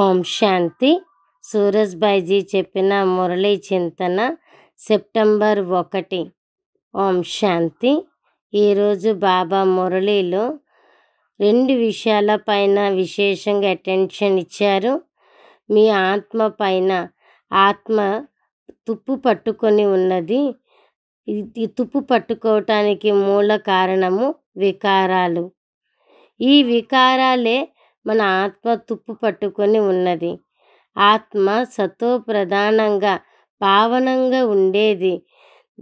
ఓం శాంతి సూరజ్ బాయ్జీ చెప్పిన మురళీ చింతన సెప్టెంబర్ ఒకటి ఓం శాంతి ఈరోజు బాబా మురళీలో రెండు విషయాల పైన విశేషంగా అటెన్షన్ ఇచ్చారు మీ ఆత్మ పైన ఆత్మ తుప్పు పట్టుకొని ఉన్నది ఈ తుప్పు పట్టుకోవటానికి మూల కారణము వికారాలు ఈ వికారాలే మన ఆత్మ తుప్పు పట్టుకొని ఉన్నది ఆత్మ సతో ప్రధానంగా పావనంగా ఉండేది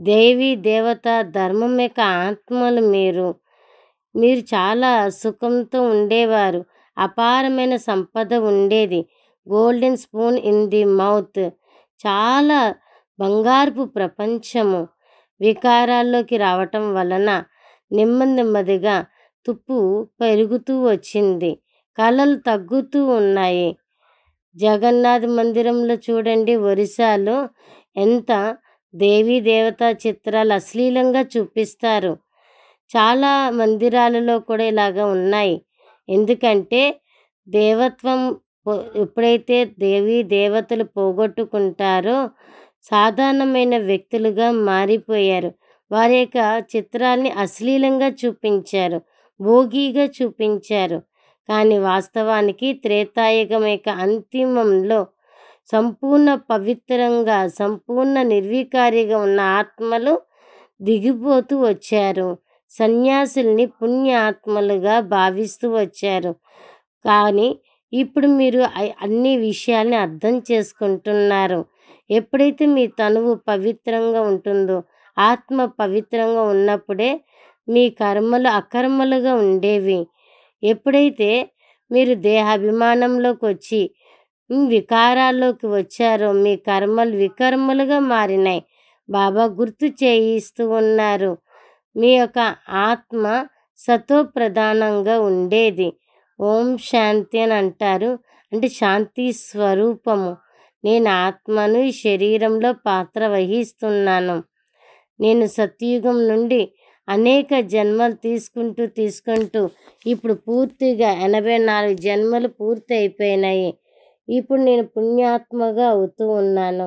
దేవి దేవత ధర్మం యొక్క ఆత్మలు మీరు మీరు చాలా సుఖంతో ఉండేవారు అపారమైన సంపద ఉండేది golden spoon in the mouth చాలా బంగారపు ప్రపంచము వికారాల్లోకి రావటం వలన నెమ్మది నెమ్మదిగా తుప్పు పెరుగుతూ వచ్చింది కళలు తగ్గుతూ ఉన్నాయి జగన్నాథ్ మందిరంలో చూడండి ఒరిస్సాలో ఎంత దేవీ దేవతా చిత్రాలు అశ్లీలంగా చూపిస్తారు చాలా మందిరాలలో కూడా ఇలాగ ఉన్నాయి ఎందుకంటే దేవత్వం ఎప్పుడైతే దేవి దేవతలు పోగొట్టుకుంటారో సాధారణమైన వ్యక్తులుగా మారిపోయారు వారి యొక్క చిత్రాన్ని అశ్లీలంగా చూపించారు భోగిగా చూపించారు కానీ వాస్తవానికి త్రేతాయుగం యొక్క అంతిమంలో సంపూర్ణ పవిత్రంగా సంపూర్ణ నిర్వీకారిగా ఉన్న ఆత్మలు దిగిపోతూ వచ్చారు సన్యాసుల్ని పుణ్య ఆత్మలుగా భావిస్తూ వచ్చారు కానీ ఇప్పుడు మీరు అన్ని విషయాల్ని అర్థం చేసుకుంటున్నారు ఎప్పుడైతే మీ తనువు పవిత్రంగా ఉంటుందో ఆత్మ పవిత్రంగా ఉన్నప్పుడే మీ కర్మలు అకర్మలుగా ఉండేవి ఎప్పుడైతే మీరు దేహాభిమానంలోకి వచ్చి వికారాల్లోకి వచ్చారో మీ కర్మలు వికర్మలుగా మారినాయి బాబా గుర్తు చేయిస్తూ ఉన్నారు మీ యొక్క ఆత్మ సతో ప్రధానంగా ఉండేది ఓం శాంతి అని అంటారు అంటే శాంతి స్వరూపము నేను ఆత్మను ఈ శరీరంలో పాత్ర వహిస్తున్నాను నేను సత్యుగం నుండి అనేక జన్మలు తీసుకుంటూ తీసుకుంటూ ఇప్పుడు పూర్తిగా ఎనభై నాలుగు జన్మలు పూర్తి అయిపోయినాయి ఇప్పుడు నేను పుణ్యాత్మగా అవుతూ ఉన్నాను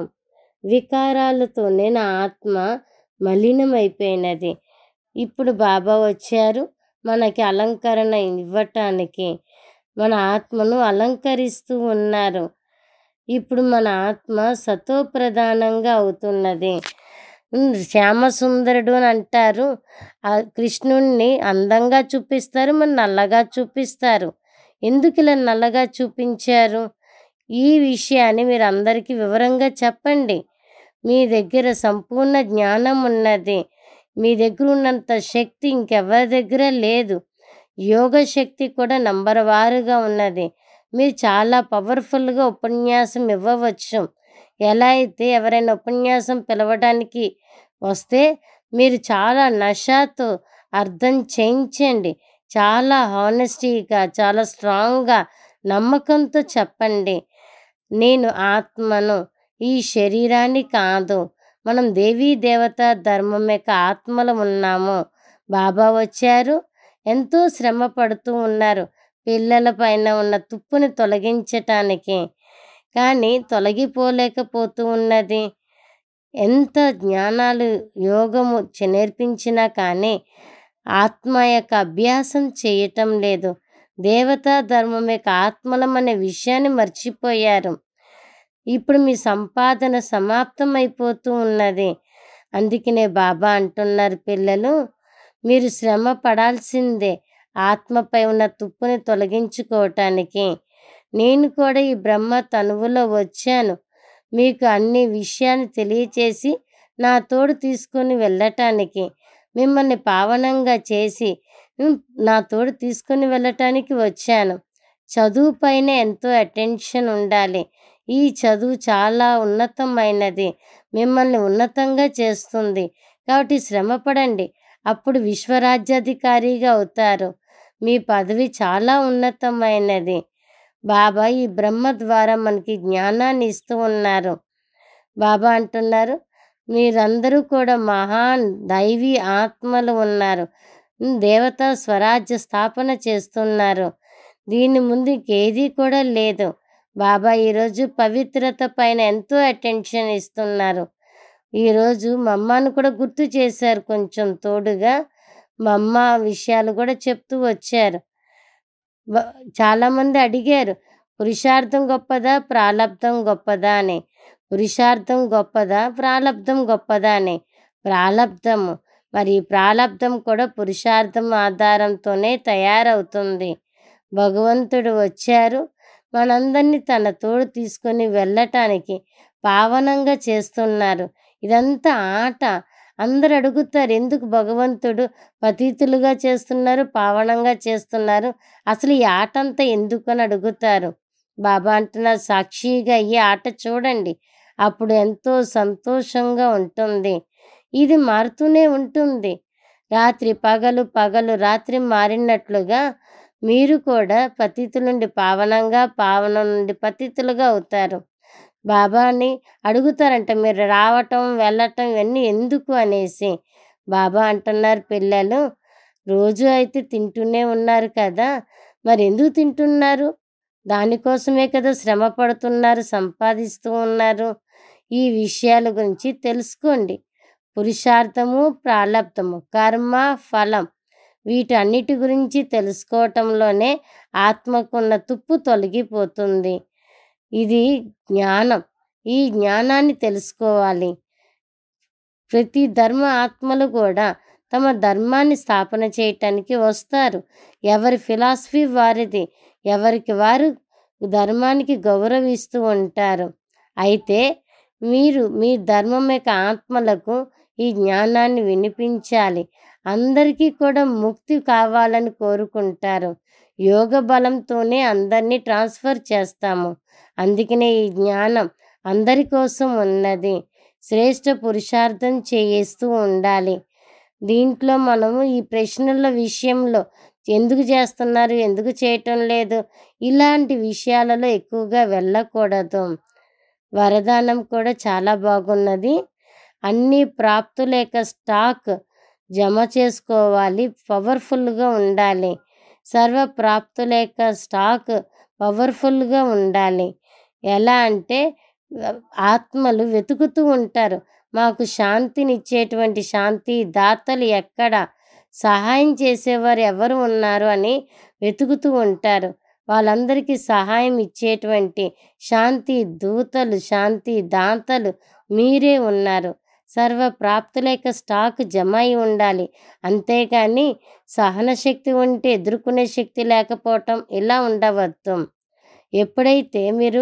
వికారాలతోనే నా ఆత్మ మలినమైపోయినది ఇప్పుడు బాబా వచ్చారు మనకి అలంకరణ ఇవ్వటానికి మన ఆత్మను అలంకరిస్తూ ఉన్నారు ఇప్పుడు మన ఆత్మ సతోప్రధానంగా అవుతున్నది శ్యామసుందరుడు అని అంటారు ఆ కృష్ణుణ్ణి అందంగా చూపిస్తారు మరి నల్లగా చూపిస్తారు ఎందుకు ఇలా నల్లగా చూపించారు ఈ విషయాన్ని మీరు అందరికీ వివరంగా చెప్పండి మీ దగ్గర సంపూర్ణ జ్ఞానం ఉన్నది మీ దగ్గర ఉన్నంత శక్తి ఇంకెవరి దగ్గర లేదు యోగ శక్తి కూడా నంబర్ వారుగా ఉన్నది మీరు చాలా పవర్ఫుల్గా ఉపన్యాసం ఇవ్వవచ్చు ఎలా అయితే ఎవరైనా ఉపన్యాసం పిలవడానికి వస్తే మీరు చాలా నషాతో అర్థం చేయించండి చాలా హానెస్టీగా చాలా స్ట్రాంగ్గా నమ్మకంతో చెప్పండి నేను ఆత్మను ఈ శరీరాన్ని కాదు మనం దేవీ దేవత ధర్మం యొక్క ఆత్మలు ఉన్నాము బాబా వచ్చారు ఎంతో శ్రమ పడుతూ ఉన్నారు పిల్లల పైన ఉన్న తుప్పుని తొలగించటానికి కానీ తొలగిపోలేకపోతూ ఉన్నది ఎంత జ్ఞానాలు యోగము చెనేర్పించినా కానీ ఆత్మ యొక్క అభ్యాసం చేయటం లేదు దేవతా ధర్మం యొక్క ఆత్మలం అనే విషయాన్ని మర్చిపోయారు ఇప్పుడు మీ సంపాదన సమాప్తం అయిపోతూ ఉన్నది అందుకనే బాబా అంటున్నారు పిల్లలు మీరు శ్రమ పడాల్సిందే ఆత్మపై ఉన్న తుప్పుని తొలగించుకోవటానికి నేను కూడా ఈ బ్రహ్మ తనువులో వచ్చాను మీకు అన్ని విషయాన్ని తెలియచేసి నా తోడు తీసుకుని వెళ్ళటానికి మిమ్మల్ని పావనంగా చేసి నా తోడు తీసుకుని వెళ్ళటానికి వచ్చాను చదువు పైన ఎంతో అటెన్షన్ ఉండాలి ఈ చదువు చాలా ఉన్నతమైనది మిమ్మల్ని ఉన్నతంగా చేస్తుంది కాబట్టి శ్రమపడండి అప్పుడు విశ్వరాజ్యాధికారిగా అవుతారు మీ పదవి చాలా ఉన్నతమైనది బాబా ఈ బ్రహ్మ ద్వారా మనకి జ్ఞానాన్ని ఇస్తూ ఉన్నారు బాబా అంటున్నారు మీరందరూ కూడా మహాన్ దైవీ ఆత్మలు ఉన్నారు దేవత స్వరాజ్య స్థాపన చేస్తున్నారు దీని ముందు ఇంకేదీ కూడా లేదు బాబా ఈరోజు పవిత్రత పైన ఎంతో అటెన్షన్ ఇస్తున్నారు ఈరోజు మా అమ్మను కూడా గుర్తు చేశారు కొంచెం తోడుగా మా అమ్మ విషయాలు కూడా చెప్తూ వచ్చారు చాలామంది అడిగారు పురుషార్థం గొప్పదా ప్రాలబ్ధం గొప్పదా అని పురుషార్థం గొప్పదా ప్రాలబ్ధం గొప్పదా అని ప్రాలబ్ధము మరి ప్రాలబ్ధం కూడా పురుషార్థం ఆధారంతోనే తయారవుతుంది భగవంతుడు వచ్చారు మనందరినీ తన తోడు తీసుకొని వెళ్ళటానికి పావనంగా చేస్తున్నారు ఇదంతా ఆట అందరు అడుగుతారు ఎందుకు భగవంతుడు పతితులుగా చేస్తున్నారు పావనంగా చేస్తున్నారు అసలు ఈ ఆట అంతా ఎందుకు అని అడుగుతారు బాబా అంటున్నారు సాక్షిగా ఈ ఆట చూడండి అప్పుడు ఎంతో సంతోషంగా ఉంటుంది ఇది మారుతూనే ఉంటుంది రాత్రి పగలు పగలు రాత్రి మారినట్లుగా మీరు కూడా పతితుల నుండి పావనంగా పావన నుండి పతితులుగా అవుతారు బాబాని అడుగుతారంట మీరు రావటం వెళ్ళటం ఇవన్నీ ఎందుకు అనేసి బాబా అంటున్నారు పిల్లలు రోజు అయితే తింటూనే ఉన్నారు కదా మరి ఎందుకు తింటున్నారు దానికోసమే కదా శ్రమ పడుతున్నారు సంపాదిస్తూ ఉన్నారు ఈ విషయాల గురించి తెలుసుకోండి పురుషార్థము ప్రాలబ్ధము కర్మ ఫలం వీటన్నిటి గురించి తెలుసుకోవటంలోనే ఆత్మకున్న తుప్పు తొలగిపోతుంది ఇది జ్ఞానం ఈ జ్ఞానాన్ని తెలుసుకోవాలి ప్రతి ధర్మ ఆత్మలు కూడా తమ ధర్మాన్ని స్థాపన చేయటానికి వస్తారు ఎవరి ఫిలాసఫీ వారిది ఎవరికి వారు ధర్మానికి గౌరవిస్తూ ఉంటారు అయితే మీరు మీ ధర్మం యొక్క ఆత్మలకు ఈ జ్ఞానాన్ని వినిపించాలి అందరికీ కూడా ముక్తి కావాలని కోరుకుంటారు యోగ బలంతోనే అందరినీ ట్రాన్స్ఫర్ చేస్తాము అందుకనే ఈ జ్ఞానం అందరి కోసం ఉన్నది శ్రేష్ఠ పురుషార్థం చేస్తూ ఉండాలి దీంట్లో మనము ఈ ప్రశ్నల విషయంలో ఎందుకు చేస్తున్నారు ఎందుకు చేయటం లేదు ఇలాంటి విషయాలలో ఎక్కువగా వెళ్ళకూడదు వరదానం కూడా చాలా బాగున్నది అన్ని ప్రాప్తుల స్టాక్ జమ చేసుకోవాలి పవర్ఫుల్గా ఉండాలి సర్వప్రాప్తుల యొక్క స్టాక్ పవర్ఫుల్గా ఉండాలి ఎలా అంటే ఆత్మలు వెతుకుతూ ఉంటారు మాకు శాంతినిచ్చేటువంటి శాంతి దాతలు ఎక్కడ సహాయం చేసేవారు ఎవరు ఉన్నారు అని వెతుకుతూ ఉంటారు వాళ్ళందరికీ సహాయం ఇచ్చేటువంటి శాంతి దూతలు శాంతి దాతలు మీరే ఉన్నారు సర్వప్రాప్తుల యొక్క స్టాక్ జమ అయి ఉండాలి అంతేకాని సహన శక్తి ఉంటే ఎదుర్కొనే శక్తి లేకపోవటం ఇలా ఉండవద్దు ఎప్పుడైతే మీరు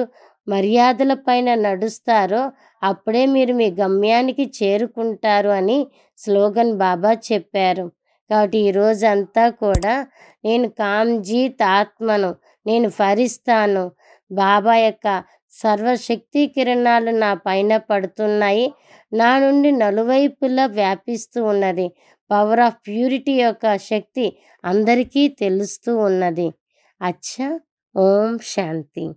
మర్యాదల పైన నడుస్తారో అప్పుడే మీరు మీ గమ్యానికి చేరుకుంటారు అని స్లోగన్ బాబా చెప్పారు కాబట్టి ఈరోజంతా అంతా కూడా నేను కామ్జీత్ ఆత్మను నేను ఫరిస్తాను బాబా యొక్క సర్వశక్తి కిరణాలు నా పైన పడుతున్నాయి నా నుండి నలువైపులా వ్యాపిస్తూ ఉన్నది పవర్ ఆఫ్ ప్యూరిటీ యొక్క శక్తి అందరికీ తెలుస్తూ ఉన్నది అచ్చా ఓం శాంతి